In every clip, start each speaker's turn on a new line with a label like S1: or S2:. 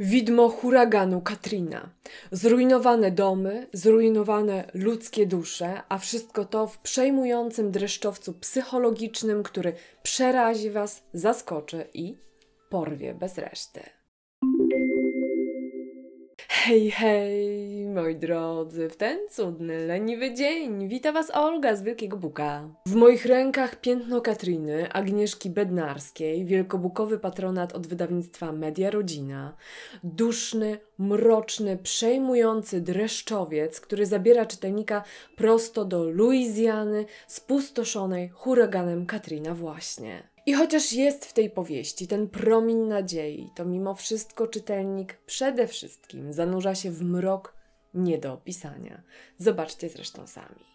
S1: widmo huraganu Katrina. Zrujnowane domy, zrujnowane ludzkie dusze, a wszystko to w przejmującym dreszczowcu psychologicznym, który przerazi Was, zaskoczy i porwie bez reszty. Hej, hej, moi drodzy, w ten cudny, leniwy dzień wita Was Olga z Wielkiego Buka. W moich rękach piętno Katryny, Agnieszki Bednarskiej, wielkobukowy patronat od wydawnictwa Media Rodzina, duszny, mroczny, przejmujący dreszczowiec, który zabiera czytelnika prosto do Luizjany, spustoszonej huraganem Katrina właśnie. I chociaż jest w tej powieści ten promień nadziei, to mimo wszystko czytelnik przede wszystkim zanurza się w mrok nie do opisania. Zobaczcie zresztą sami.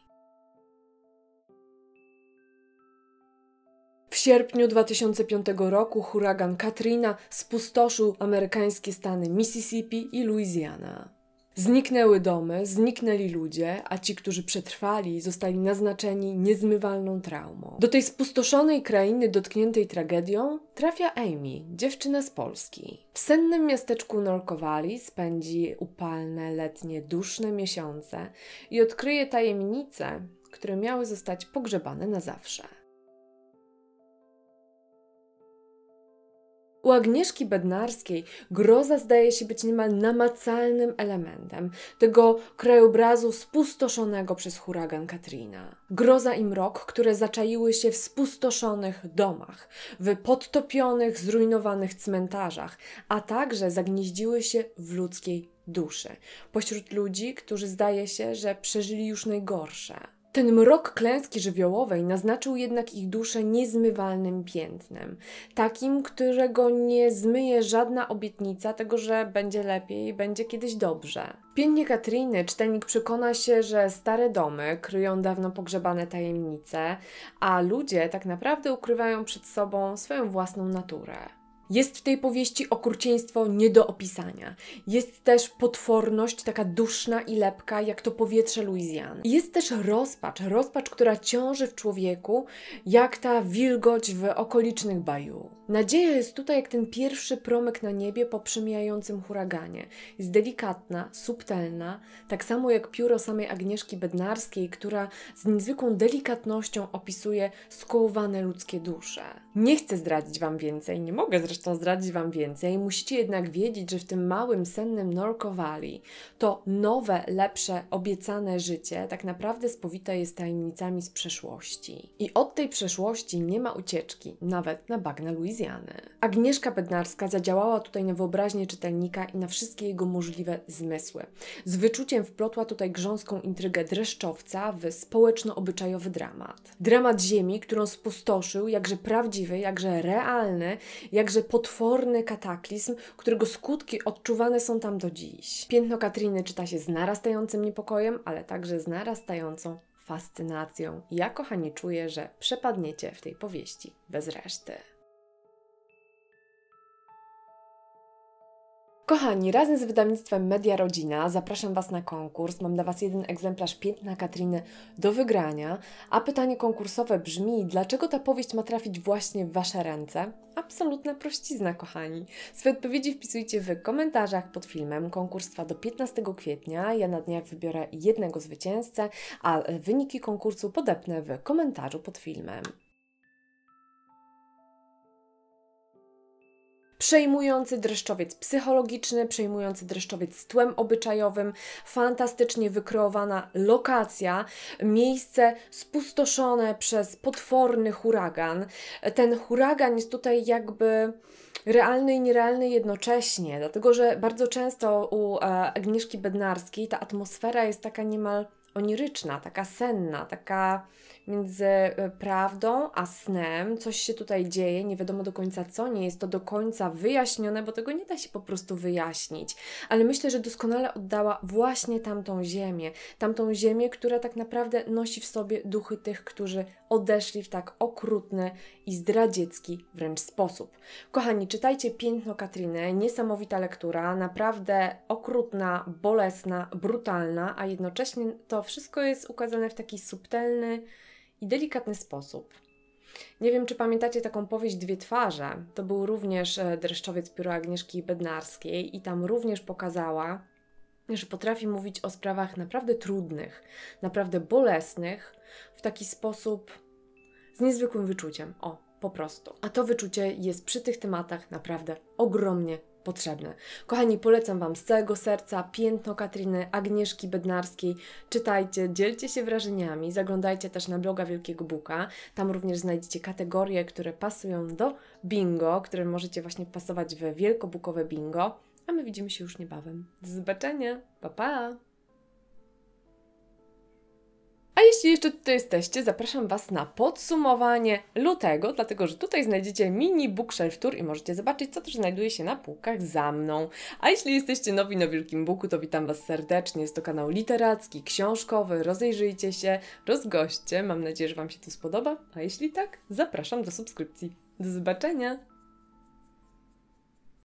S1: W sierpniu 2005 roku huragan Katrina spustoszył amerykańskie stany Mississippi i Louisiana. Zniknęły domy, zniknęli ludzie, a ci, którzy przetrwali, zostali naznaczeni niezmywalną traumą. Do tej spustoszonej krainy dotkniętej tragedią trafia Amy, dziewczyna z Polski. W sennym miasteczku Norkowali spędzi upalne, letnie, duszne miesiące i odkryje tajemnice, które miały zostać pogrzebane na zawsze. U Agnieszki Bednarskiej groza zdaje się być niemal namacalnym elementem tego krajobrazu spustoszonego przez huragan Katrina. Groza i mrok, które zaczaiły się w spustoszonych domach, w podtopionych, zrujnowanych cmentarzach, a także zagnieździły się w ludzkiej duszy, pośród ludzi, którzy zdaje się, że przeżyli już najgorsze. Ten mrok klęski żywiołowej naznaczył jednak ich duszę niezmywalnym piętnem, takim, którego nie zmyje żadna obietnica tego, że będzie lepiej, będzie kiedyś dobrze. Pięknie Katriny czytelnik przekona się, że stare domy kryją dawno pogrzebane tajemnice, a ludzie tak naprawdę ukrywają przed sobą swoją własną naturę. Jest w tej powieści okrucieństwo nie do opisania. Jest też potworność taka duszna i lepka, jak to powietrze Luizjany. Jest też rozpacz, rozpacz, która ciąży w człowieku, jak ta wilgoć w okolicznych baju. Nadzieja jest tutaj jak ten pierwszy promyk na niebie po przemijającym huraganie. Jest delikatna, subtelna, tak samo jak pióro samej Agnieszki Bednarskiej, która z niezwykłą delikatnością opisuje skołowane ludzkie dusze. Nie chcę zdradzić Wam więcej, nie mogę zresztą zdradzić Wam więcej, musicie jednak wiedzieć, że w tym małym, sennym norkowali to nowe, lepsze, obiecane życie tak naprawdę spowite jest tajemnicami z przeszłości. I od tej przeszłości nie ma ucieczki, nawet na bagna Louis Luizjany. Agnieszka Bednarska zadziałała tutaj na wyobraźnię czytelnika i na wszystkie jego możliwe zmysły. Z wyczuciem wplotła tutaj grząską intrygę dreszczowca w społeczno-obyczajowy dramat. Dramat ziemi, którą spustoszył jakże prawdziwy, jakże realny, jakże potworny kataklizm, którego skutki odczuwane są tam do dziś. Piętno Katriny czyta się z narastającym niepokojem, ale także z narastającą fascynacją. Ja, kochani, czuję, że przepadniecie w tej powieści bez reszty. Kochani, razem z wydawnictwem Media Rodzina zapraszam Was na konkurs. Mam dla Was jeden egzemplarz Piętna Katriny do wygrania. A pytanie konkursowe brzmi, dlaczego ta powieść ma trafić właśnie w Wasze ręce? Absolutna prościzna, kochani. Swoje odpowiedzi wpisujcie w komentarzach pod filmem. Konkurs trwa do 15 kwietnia. Ja na dniach wybiorę jednego zwycięzcę, a wyniki konkursu podepnę w komentarzu pod filmem. Przejmujący dreszczowiec psychologiczny, przejmujący dreszczowiec z tłem obyczajowym, fantastycznie wykreowana lokacja, miejsce spustoszone przez potworny huragan. Ten huragan jest tutaj jakby realny i nierealny jednocześnie, dlatego że bardzo często u e, Agnieszki Bednarskiej ta atmosfera jest taka niemal oniryczna, taka senna, taka między e, prawdą a snem. Coś się tutaj dzieje, nie wiadomo do końca co, nie jest to do końca wyjaśnione, bo tego nie da się po prostu wyjaśnić. Ale myślę, że doskonale oddała właśnie tamtą ziemię. Tamtą ziemię, która tak naprawdę nosi w sobie duchy tych, którzy odeszli w tak okrutny i zdradziecki wręcz sposób. Kochani, czytajcie Piętno Katriny, niesamowita lektura, naprawdę okrutna, bolesna, brutalna, a jednocześnie to wszystko jest ukazane w taki subtelny, i delikatny sposób. Nie wiem, czy pamiętacie taką powieść Dwie twarze. To był również e, dreszczowiec pióra Agnieszki Bednarskiej i tam również pokazała, że potrafi mówić o sprawach naprawdę trudnych, naprawdę bolesnych w taki sposób z niezwykłym wyczuciem. O, po prostu. A to wyczucie jest przy tych tematach naprawdę ogromnie potrzebne. Kochani, polecam Wam z całego serca piętno Katriny Agnieszki Bednarskiej. Czytajcie, dzielcie się wrażeniami, zaglądajcie też na bloga Wielkiego Buka. Tam również znajdziecie kategorie, które pasują do bingo, które możecie właśnie pasować w wielkobukowe bingo. A my widzimy się już niebawem. Do zobaczenia! Pa, pa! A jeśli jeszcze tutaj jesteście, zapraszam Was na podsumowanie lutego, dlatego że tutaj znajdziecie mini bookshelf tour i możecie zobaczyć, co też znajduje się na półkach za mną. A jeśli jesteście nowi na Wielkim Buku, to witam Was serdecznie. Jest to kanał literacki, książkowy, rozejrzyjcie się, rozgoście. Mam nadzieję, że Wam się to spodoba, a jeśli tak, zapraszam do subskrypcji. Do zobaczenia!